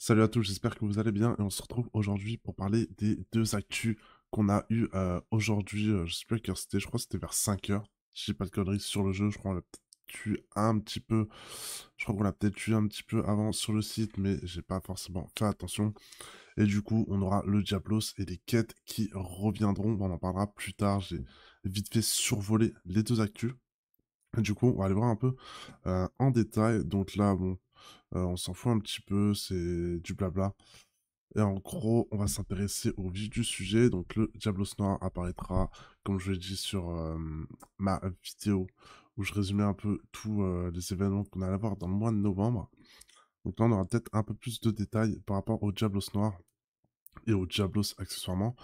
Salut à tous, j'espère que vous allez bien et on se retrouve aujourd'hui pour parler des deux actus qu'on a eu euh, aujourd'hui. je sais plus à c'était, je crois que c'était vers 5h. J'ai pas de conneries sur le jeu, je crois qu'on l'a peut-être tué un petit peu. Je crois qu'on l'a peut-être un petit peu avant sur le site, mais j'ai pas forcément fait attention. Et du coup, on aura le Diablos et les quêtes qui reviendront. On en parlera plus tard. J'ai vite fait survoler les deux actus. du coup, on va aller voir un peu euh, en détail. Donc là, bon euh, on s'en fout un petit peu, c'est du blabla. Et en gros, on va s'intéresser au vif du sujet. Donc le Diablos Noir apparaîtra, comme je l'ai dit sur ma vidéo, où je résumais un peu tous les événements qu'on allait avoir dans le mois de novembre. Donc là, on aura peut-être un peu plus de détails par rapport au Diablos Noir et au Diablos accessoirement.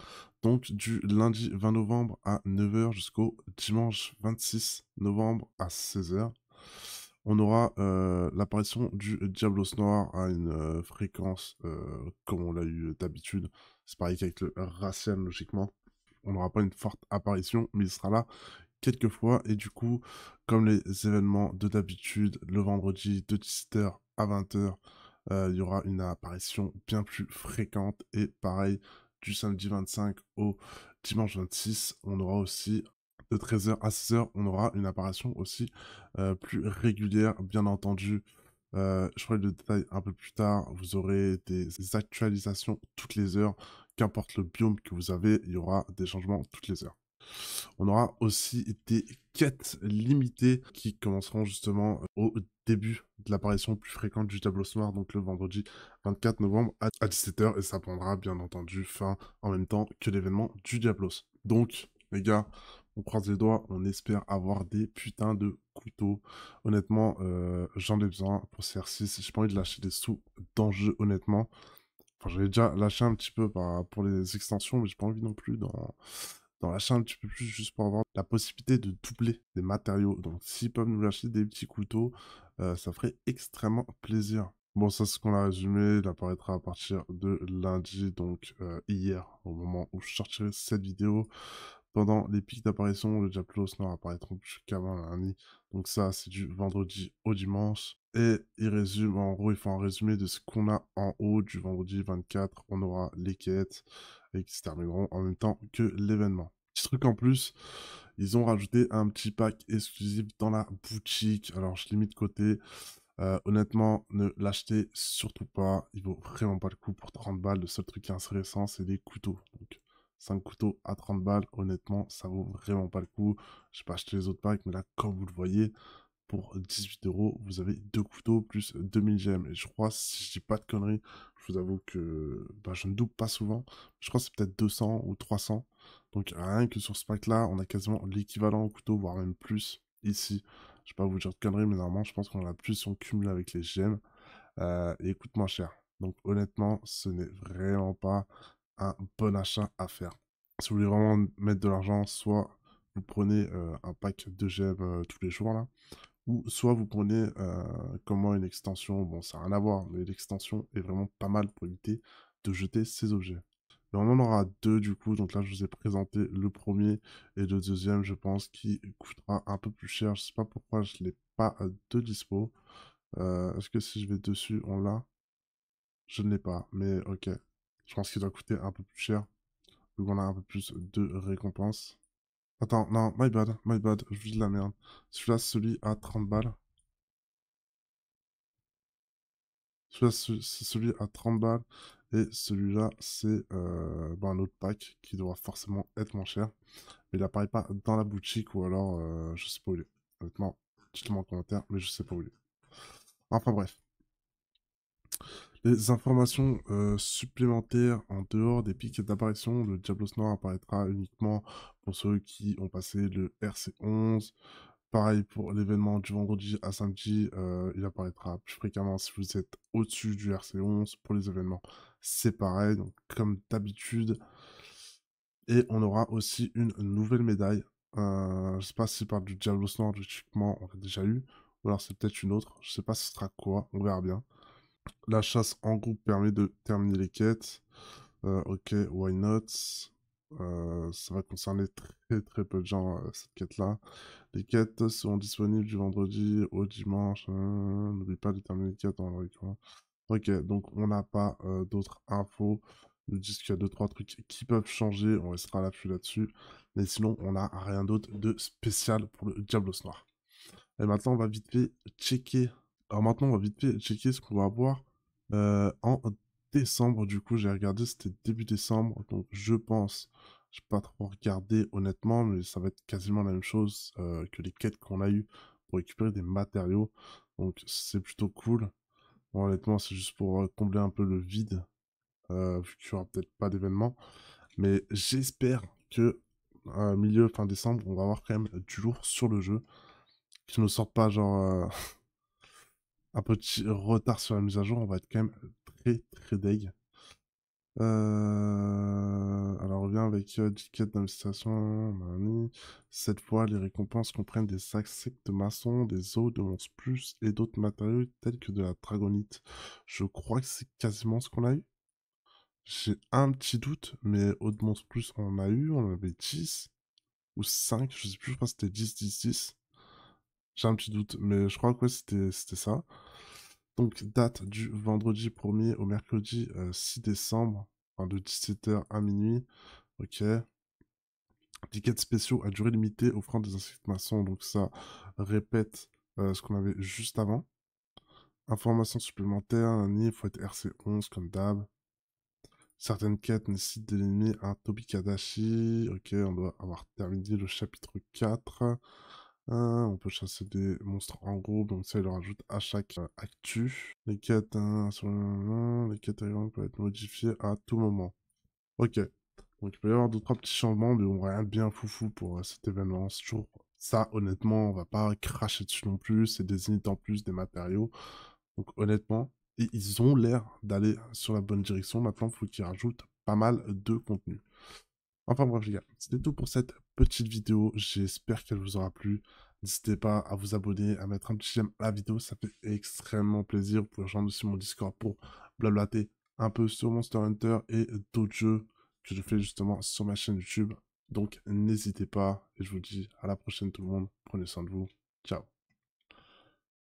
Donc du lundi 20 novembre à 9h jusqu'au dimanche 26 novembre à 16h on aura euh, l'apparition du euh, Diablos Noir à une euh, fréquence comme on l'a eu d'habitude. C'est pareil qu'avec le Racian, logiquement. On n'aura pas une forte apparition, mais il sera là quelques fois. Et du coup, comme les événements de d'habitude, le vendredi de 17h à 20h, il y aura une apparition bien plus fréquente. Et pareil, du samedi 25 au dimanche 26, on aura aussi 13h à 16 h on aura une apparition aussi euh, plus régulière, bien entendu. Euh, je ferai le détail un peu plus tard. Vous aurez des actualisations toutes les heures. Qu'importe le biome que vous avez, il y aura des changements toutes les heures. On aura aussi des quêtes limitées qui commenceront justement euh, au début de l'apparition plus fréquente du tableau noir, donc le vendredi 24 novembre à 17h, et ça prendra bien entendu fin en même temps que l'événement du Diablos. Donc, les gars, on croise les doigts, on espère avoir des putains de couteaux. Honnêtement, euh, j'en ai besoin pour ces 6 J'ai pas envie de lâcher des sous dans le jeu, honnêtement. Enfin, j'avais déjà lâché un petit peu bah, pour les extensions, mais j'ai pas envie non plus d'en dans lâcher un petit peu plus juste pour avoir la possibilité de doubler des matériaux. Donc s'ils peuvent nous lâcher des petits couteaux, euh, ça ferait extrêmement plaisir. Bon, ça, c'est ce qu'on a résumé. Il apparaîtra à partir de lundi, donc euh, hier, au moment où je sortirai cette vidéo. Pendant les pics d'apparition, le Diablos n'aura apparaîtront qu'avant la Donc ça, c'est du vendredi au dimanche. Et il résume, en gros, il faut un résumé de ce qu'on a en haut du vendredi 24. On aura les quêtes et qui se termineront en même temps que l'événement. Petit truc en plus, ils ont rajouté un petit pack exclusif dans la boutique. Alors, je l'ai mis de côté. Euh, honnêtement, ne l'achetez surtout pas. Il vaut vraiment pas le coup pour 30 balles. Le seul truc intéressant, c'est les couteaux. 5 couteaux à 30 balles, honnêtement, ça vaut vraiment pas le coup. Je n'ai pas acheté les autres packs, mais là, comme vous le voyez, pour 18 euros, vous avez deux couteaux plus 2000 gemmes. Et je crois, si je dis pas de conneries, je vous avoue que bah, je ne double pas souvent. Je crois que c'est peut-être 200 ou 300. Donc rien que sur ce pack-là, on a quasiment l'équivalent au couteau, voire même plus ici. Je vais pas vous dire de conneries, mais normalement, je pense qu'on a plus si on cumule avec les gemmes. Euh, et coûte moins cher. Donc honnêtement, ce n'est vraiment pas un bon achat à faire. Si vous voulez vraiment mettre de l'argent, soit vous prenez euh, un pack de gemmes euh, tous les jours là, ou soit vous prenez euh, comment une extension, bon ça n'a rien à voir, mais l'extension est vraiment pas mal pour éviter de jeter ces objets. Et on en aura deux du coup, donc là je vous ai présenté le premier et le deuxième je pense qui coûtera un peu plus cher, je sais pas pourquoi je l'ai pas de dispo. Est-ce que si je vais dessus on l'a Je ne l'ai pas, mais ok, je pense qu'il doit coûter un peu plus cher. Donc on a un peu plus de récompenses. Attends, non, my bad, my bad, je dis de la merde. Celui-là, celui à 30 balles. Celui-là, c'est celui à 30 balles. Et celui-là, c'est euh, ben, un autre pack qui doit forcément être moins cher. Mais il n'apparaît pas dans la boutique ou alors euh, je sais pas où il est. Honnêtement, dites-le en commentaire, mais je sais pas où il est. Enfin bref des informations euh, supplémentaires en dehors des pics d'apparition. Le Diablo Noir apparaîtra uniquement pour ceux qui ont passé le RC11. Pareil pour l'événement du vendredi à samedi, euh, il apparaîtra plus fréquemment si vous êtes au-dessus du RC11. Pour les événements, c'est pareil, donc comme d'habitude. Et on aura aussi une nouvelle médaille. Je euh, je sais pas si par du Diablo Snor, logiquement, on l'a déjà eu. Ou alors c'est peut-être une autre. Je ne sais pas ce sera quoi, on verra bien. La chasse en groupe permet de terminer les quêtes. Euh, ok, why not euh, ça va concerner très très peu de gens euh, cette quête là. Les quêtes seront disponibles du vendredi au dimanche. Hum, n'oublie pas de terminer les quêtes en le Ok, donc on n'a pas d'autres infos. Ils disent qu'il y a 2-3 trucs qui peuvent changer. On restera à l'affût là-dessus. Mais sinon, on n'a rien d'autre de spécial pour le Diablos Noir. Et maintenant, on va vite fait checker alors maintenant, on va vite checker ce qu'on va avoir euh, en décembre. Du coup, j'ai regardé, c'était début décembre. Donc, je pense, je ne n'ai pas trop regarder honnêtement, mais ça va être quasiment la même chose euh, que les quêtes qu'on a eues pour récupérer des matériaux. Donc, c'est plutôt cool. Bon, honnêtement, c'est juste pour euh, combler un peu le vide, vu qu'il n'y aura peut-être pas d'événement. Mais j'espère que milieu, fin décembre, on va avoir quand même du lourd sur le jeu. Qu'ils ne sortent pas genre un petit retard sur la mise à jour, on va être quand même très très deg. Alors, on revient avec euh, ticket d'administration. Cette fois, les récompenses comprennent des sacs sectes de des os de monstres plus et d'autres matériaux tels que de la dragonite. Je crois que c'est quasiment ce qu'on a eu. J'ai un petit doute, mais eau de monstres plus, on a eu. On en avait 10 ou 5, je sais plus, je crois que c'était 10, 10, 10. J'ai un petit doute, mais je crois que c'était ça. Donc, date du vendredi 1er au mercredi 6 euh, décembre, enfin, de 17h à minuit. Ok. Tickets spéciaux à durée limitée offrant des maçons. Donc, ça répète euh, ce qu'on avait juste avant. Informations supplémentaires, il faut être RC11 comme d'hab. Certaines quêtes nécessitent d'éliminer un Tobikadashi. Ok, on doit avoir terminé le chapitre 4. Hein, on peut chasser des monstres en groupe, donc ça il le rajoute à chaque euh, actu. Les quêtes, les quêtes peuvent être modifiées à tout moment. Ok, donc il peut y avoir d'autres petits changements, mais on rien de bien foufou pour euh, cet événement. toujours ça, honnêtement, on va pas cracher dessus non plus, c'est des unités en plus, des matériaux. Donc honnêtement, ils ont l'air d'aller sur la bonne direction. Maintenant, il faut qu'ils rajoutent pas mal de contenu. Enfin bref les gars, c'était tout pour cette petite vidéo. J'espère qu'elle vous aura plu. N'hésitez pas à vous abonner, à mettre un petit j'aime à la vidéo, ça fait extrêmement plaisir. Vous pouvez rejoindre aussi mon Discord pour blablater un peu sur Monster Hunter et d'autres jeux que je fais justement sur ma chaîne YouTube. Donc n'hésitez pas et je vous dis à la prochaine tout le monde. Prenez soin de vous. Ciao